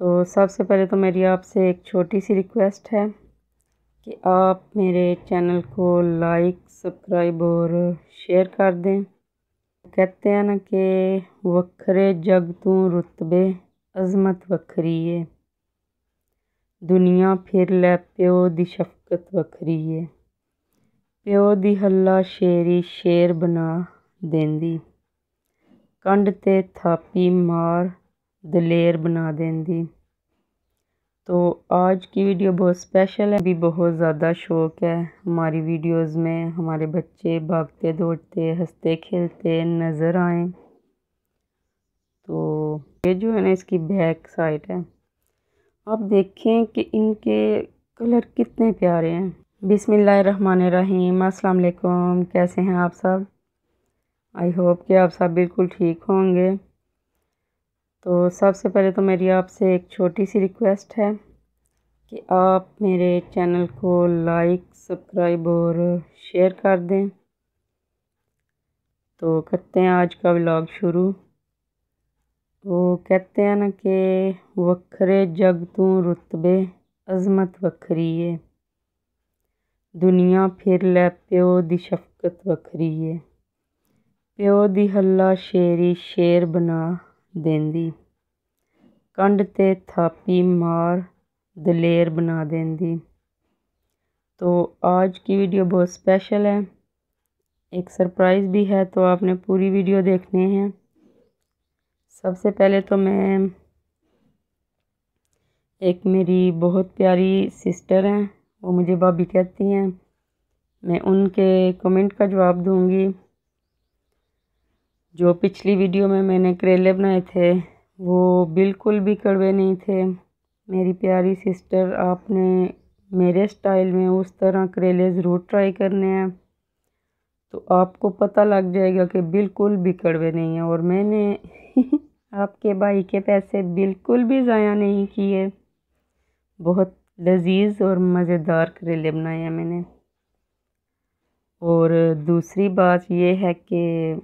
तो सबसे पहले तो मेरी आपसे एक छोटी सी रिक्वेस्ट है कि आप मेरे चैनल को लाइक सब्सक्राइब और शेयर कर दें कहते हैं ना कि वखरे जग तू रुतबे अजमत वक्री है दुनिया फिर लै प्यो दी शफकत वखरी है प्यो दी हल्ला शेरी शेर बना दें कंड ते थापी मार दलेर बना दें दी तो आज की वीडियो बहुत स्पेशल है अभी बहुत ज़्यादा शौक़ है हमारी वीडियोस में हमारे बच्चे भागते दौड़ते हंसते खेलते नज़र आए तो ये जो है ना इसकी बैक साइड है आप देखें कि इनके कलर कितने प्यारे हैं बिसमीम अस्सलाम वालेकुम कैसे हैं आप सब आई होप कि आप सब बिल्कुल ठीक होंगे तो सबसे पहले तो मेरी आपसे एक छोटी सी रिक्वेस्ट है कि आप मेरे चैनल को लाइक सब्सक्राइब और शेयर कर दें तो करते हैं आज का व्लॉग शुरू वो तो कहते हैं ना कि वक्रे जग तू रुतबे अजमत वक्री है दुनिया फिर ले प्यो दी शफकत वखरी है प्यो दी हल्ला शेरी शेर बना देंदी कंड ते ਥਾਪੀ मार ਦਲੇਰ बना देंदी तो आज की वीडियो बहुत स्पेशल है एक सरप्राइज़ भी है तो आपने पूरी वीडियो देखनी है सबसे पहले तो मैं एक मेरी बहुत प्यारी सिस्टर हैं वो मुझे भाभी कहती हैं मैं उनके कमेंट का जवाब दूंगी जो पिछली वीडियो में मैंने करेले बनाए थे वो बिल्कुल भी कड़वे नहीं थे मेरी प्यारी सिस्टर आपने मेरे स्टाइल में उस तरह करेले ज़रूर ट्राई करने हैं तो आपको पता लग जाएगा कि बिल्कुल भी कड़वे नहीं हैं और मैंने आपके भाई के पैसे बिल्कुल भी ज़ाया नहीं किए बहुत लजीज और मज़ेदार करेले बनाए हैं मैंने और दूसरी बात यह है कि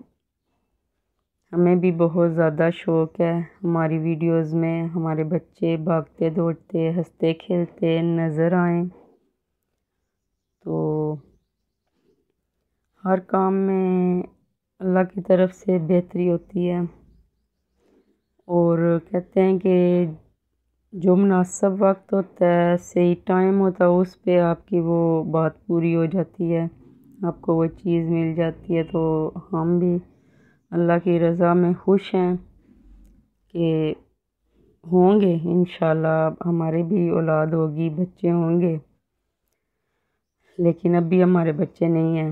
हमें भी बहुत ज़्यादा शौक़ है हमारी वीडियोस में हमारे बच्चे भागते दौड़ते हंसते खेलते नज़र आए तो हर काम में अल्लाह की तरफ से बेहतरी होती है और कहते हैं कि जो मुनासब वक्त होता है सही टाइम होता है उस पर आपकी वो बात पूरी हो जाती है आपको वो चीज़ मिल जाती है तो हम भी अल्लाह की रज़ा में खुश हैं कि होंगे इन हमारे भी औलाद होगी बच्चे होंगे लेकिन अब भी हमारे बच्चे नहीं हैं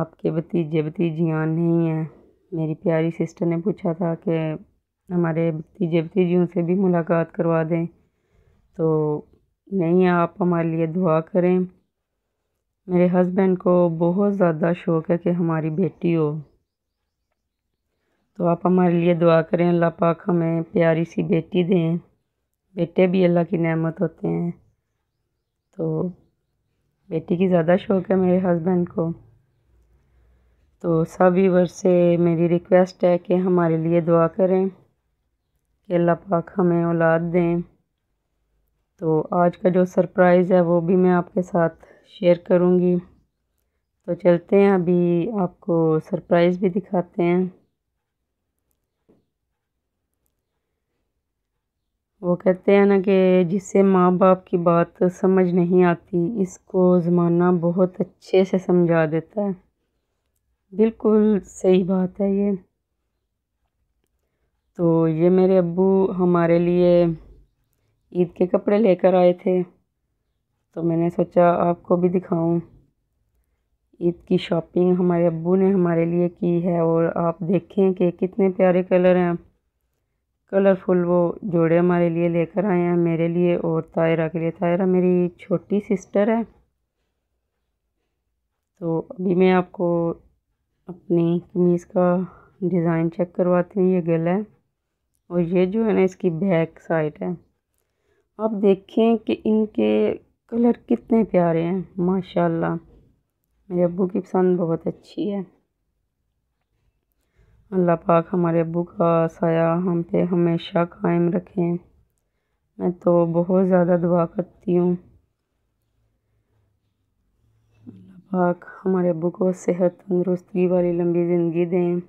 आपके भतीजे भतीजियाँ नहीं हैं मेरी प्यारी सिस्टर ने पूछा था कि हमारे भतीजे भतीजियों से भी मुलाकात करवा दें तो नहीं है आप हमारे लिए दुआ करें मेरे हस्बैंड को बहुत ज़्यादा शौक़ है कि हमारी बेटी हो तो आप हमारे लिए दुआ करें अल्लाह पाक हमें प्यारी सी बेटी दें बेटे भी अल्लाह की नेमत होते हैं तो बेटी की ज़्यादा शौक़ है मेरे हस्बैंड को तो सब वीवर से मेरी रिक्वेस्ट है कि हमारे लिए दुआ करें कि अल्लाह पाक हमें औलाद दें तो आज का जो सरप्राइज़ है वो भी मैं आपके साथ शेयर करूँगी तो चलते हैं अभी आपको सरप्राइज़ भी दिखाते हैं वो कहते हैं ना कि जिसे माँ बाप की बात समझ नहीं आती इसको ज़माना बहुत अच्छे से समझा देता है बिल्कुल सही बात है ये तो ये मेरे अबू हमारे लिए ईद के कपड़े लेकर आए थे तो मैंने सोचा आपको भी दिखाऊं ईद की शॉपिंग हमारे अबू ने हमारे लिए की है और आप देखें कि कितने प्यारे कलर हैं कलरफुल वो जोड़े हमारे लिए लेकर आए हैं मेरे लिए और तायरा के लिए तायरा मेरी छोटी सिस्टर है तो अभी मैं आपको अपनी कमीज़ का डिज़ाइन चेक करवाती हूँ ये गला है और ये जो है ना इसकी बैक साइड है आप देखें कि इनके कलर कितने प्यारे हैं माशाल्लाह मेरे अबू की पसंद बहुत अच्छी है अल्लाह पाक हमारे अबू का साया हम पे हमेशा कायम रखें मैं तो बहुत ज़्यादा दुआ करती हूँ अल्लाह पाक हमारे अबू को सेहत तंदरुस्ती वाली लंबी ज़िंदगी दें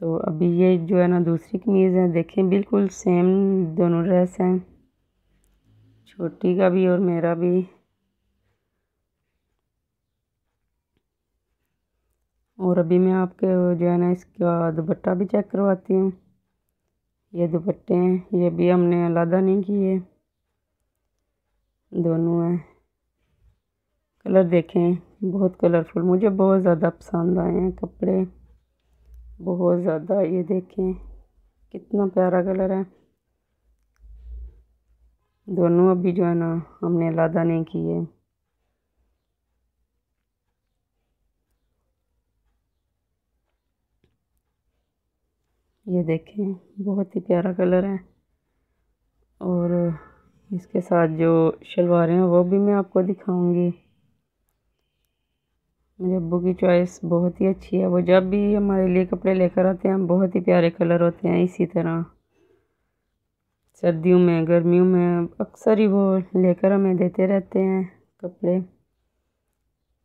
तो अभी ये जो है ना दूसरी कमीज़ है देखें बिल्कुल सेम दोनों ड्रेस हैं छोटी का भी और मेरा भी और अभी मैं आपके जो है ना इसका दुपट्टा भी चेक करवाती हूँ ये दुपट्टे हैं ये भी हमने अलादा नहीं किए दोनों हैं कलर देखें बहुत कलरफुल मुझे बहुत ज़्यादा पसंद आए हैं कपड़े बहुत ज़्यादा ये देखें कितना प्यारा कलर है दोनों अभी जो है ना हमने अलादा नहीं किए ये देखें बहुत ही प्यारा कलर है और इसके साथ जो शलवारें हैं वो भी मैं आपको दिखाऊंगी मेरे अबू की चॉइस बहुत ही अच्छी है वो जब भी हमारे लिए कपड़े लेकर आते हैं हम बहुत ही प्यारे कलर होते हैं इसी तरह सर्दियों में गर्मियों में अक्सर ही वो लेकर हमें देते रहते हैं कपड़े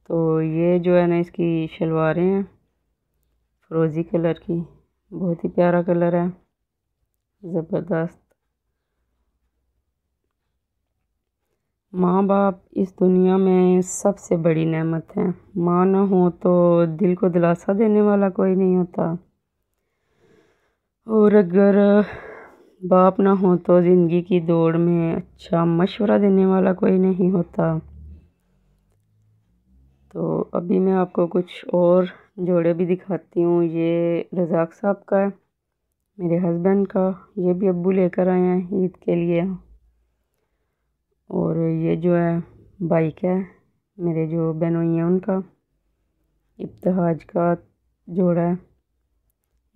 तो ये जो है ना इसकी शलवारें हैं फ्रोज़ी कलर की बहुत ही प्यारा कलर है ज़बरदस्त माँ बाप इस दुनिया में सबसे बड़ी नेमत है माँ ना हो तो दिल को दिलासा देने वाला कोई नहीं होता और अगर बाप ना हो तो ज़िंदगी की दौड़ में अच्छा मशवरा देने वाला कोई नहीं होता तो अभी मैं आपको कुछ और जोड़े भी दिखाती हूँ ये रज़ाक साहब का है मेरे हस्बैंड का ये भी अबू लेकर आए हैं ईद के लिए और ये जो है बाइक है मेरे जो बहनोई हैं उनका इब्तहाज का जोड़ा है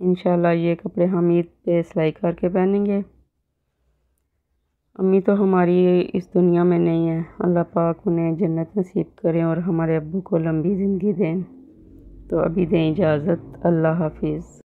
इन ये कपड़े हम ईद पे सिलाई करके पहनेंगे अम्मी तो हमारी इस दुनिया में नहीं है अल्लाह पाक उन्हें जन्नत नसीब करें और हमारे अबू को लंबी ज़िंदगी दें तो अभी दें इजाज़त अल्लाह हाफिज़